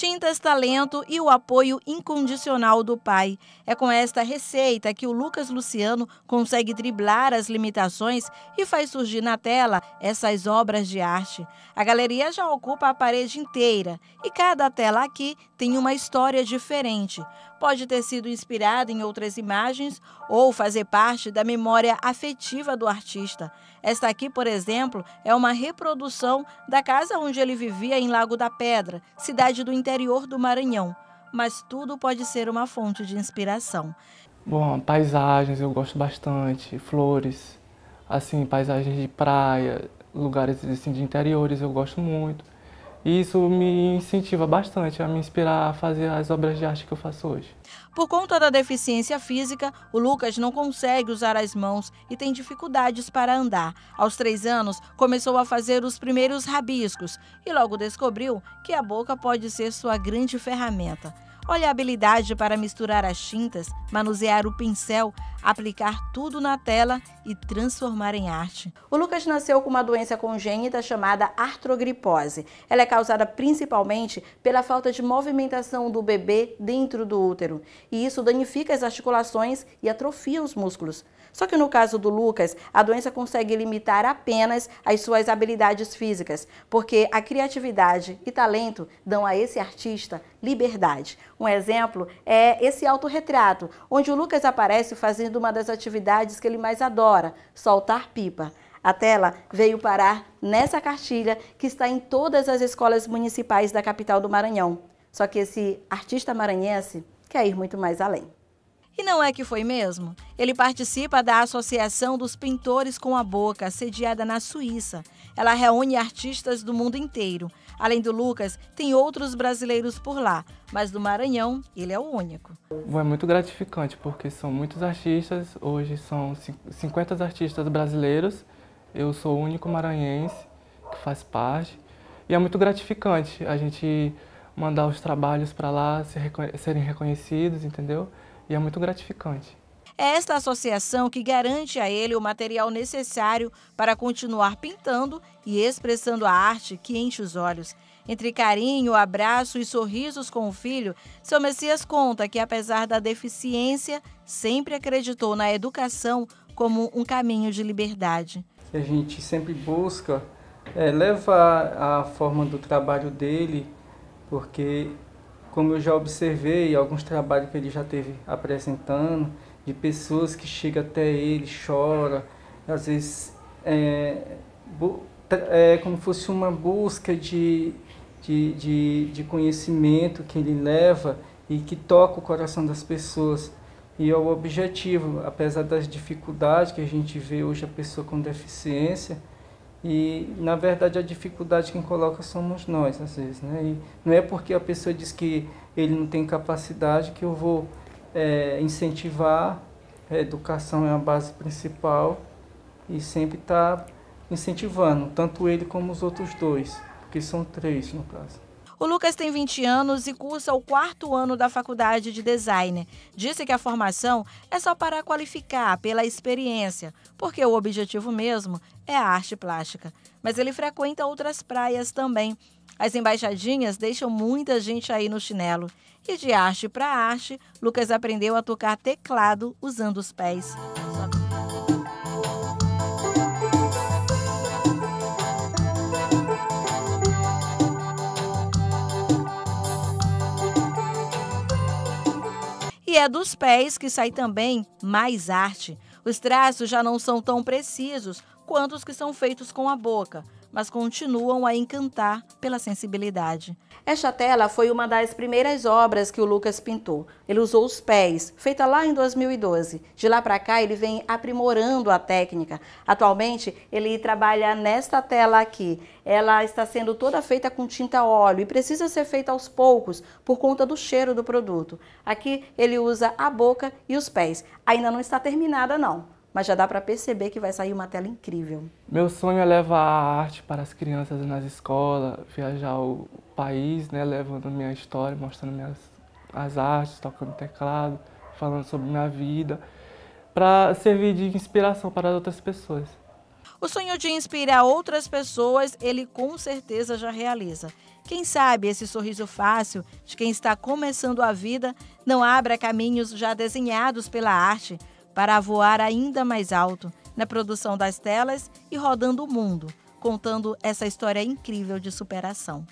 Tintas Talento e o apoio incondicional do pai. É com esta receita que o Lucas Luciano consegue driblar as limitações e faz surgir na tela essas obras de arte. A galeria já ocupa a parede inteira e cada tela aqui tem uma história diferente. Pode ter sido inspirada em outras imagens ou fazer parte da memória afetiva do artista. Esta aqui, por exemplo, é uma reprodução da casa onde ele vivia em Lago da Pedra, cidade do interior do Maranhão. Mas tudo pode ser uma fonte de inspiração. Bom, paisagens eu gosto bastante, flores, assim, paisagens de praia, lugares assim, de interiores eu gosto muito. E isso me incentiva bastante a me inspirar a fazer as obras de arte que eu faço hoje. Por conta da deficiência física, o Lucas não consegue usar as mãos e tem dificuldades para andar. Aos três anos, começou a fazer os primeiros rabiscos e logo descobriu que a boca pode ser sua grande ferramenta. Olha a habilidade para misturar as tintas, manusear o pincel, aplicar tudo na tela e transformar em arte. O Lucas nasceu com uma doença congênita chamada artrogripose. Ela é causada principalmente pela falta de movimentação do bebê dentro do útero, e isso danifica as articulações e atrofia os músculos. Só que no caso do Lucas, a doença consegue limitar apenas as suas habilidades físicas, porque a criatividade e talento dão a esse artista liberdade. Um exemplo é esse autorretrato, onde o Lucas aparece fazendo uma das atividades que ele mais adora, soltar pipa. A tela veio parar nessa cartilha que está em todas as escolas municipais da capital do Maranhão. Só que esse artista maranhense quer ir muito mais além. E não é que foi mesmo. Ele participa da Associação dos Pintores com a Boca, sediada na Suíça. Ela reúne artistas do mundo inteiro. Além do Lucas, tem outros brasileiros por lá, mas do Maranhão ele é o único. É muito gratificante porque são muitos artistas, hoje são 50 artistas brasileiros. Eu sou o único maranhense que faz parte. E é muito gratificante a gente mandar os trabalhos para lá serem reconhecidos, entendeu? e é muito gratificante. É esta associação que garante a ele o material necessário para continuar pintando e expressando a arte que enche os olhos. Entre carinho, abraço e sorrisos com o filho, seu Messias conta que, apesar da deficiência, sempre acreditou na educação como um caminho de liberdade. A gente sempre busca é, levar a forma do trabalho dele, porque como eu já observei alguns trabalhos que ele já teve apresentando, de pessoas que chegam até ele, chora, às vezes é, é como fosse uma busca de, de, de, de conhecimento que ele leva e que toca o coração das pessoas. E é o objetivo, apesar das dificuldades que a gente vê hoje a pessoa com deficiência, e, na verdade, a dificuldade quem coloca somos nós, às vezes. Né? E não é porque a pessoa diz que ele não tem capacidade que eu vou é, incentivar. A educação é a base principal e sempre está incentivando, tanto ele como os outros dois, porque são três no caso. O Lucas tem 20 anos e cursa o quarto ano da faculdade de design. Disse que a formação é só para qualificar pela experiência, porque o objetivo mesmo é a arte plástica. Mas ele frequenta outras praias também. As embaixadinhas deixam muita gente aí no chinelo. E de arte para arte, Lucas aprendeu a tocar teclado usando os pés. é dos pés que sai também mais arte. Os traços já não são tão precisos quanto os que são feitos com a boca mas continuam a encantar pela sensibilidade. Esta tela foi uma das primeiras obras que o Lucas pintou. Ele usou os pés, feita lá em 2012. De lá para cá, ele vem aprimorando a técnica. Atualmente, ele trabalha nesta tela aqui. Ela está sendo toda feita com tinta óleo e precisa ser feita aos poucos por conta do cheiro do produto. Aqui, ele usa a boca e os pés. Ainda não está terminada, não mas já dá para perceber que vai sair uma tela incrível. Meu sonho é levar a arte para as crianças nas escolas, viajar o país, né, levando minha história, mostrando minhas as artes, tocando teclado, falando sobre minha vida, para servir de inspiração para outras pessoas. O sonho de inspirar outras pessoas, ele com certeza já realiza. Quem sabe esse sorriso fácil de quem está começando a vida não abra caminhos já desenhados pela arte para voar ainda mais alto na produção das telas e rodando o mundo, contando essa história incrível de superação.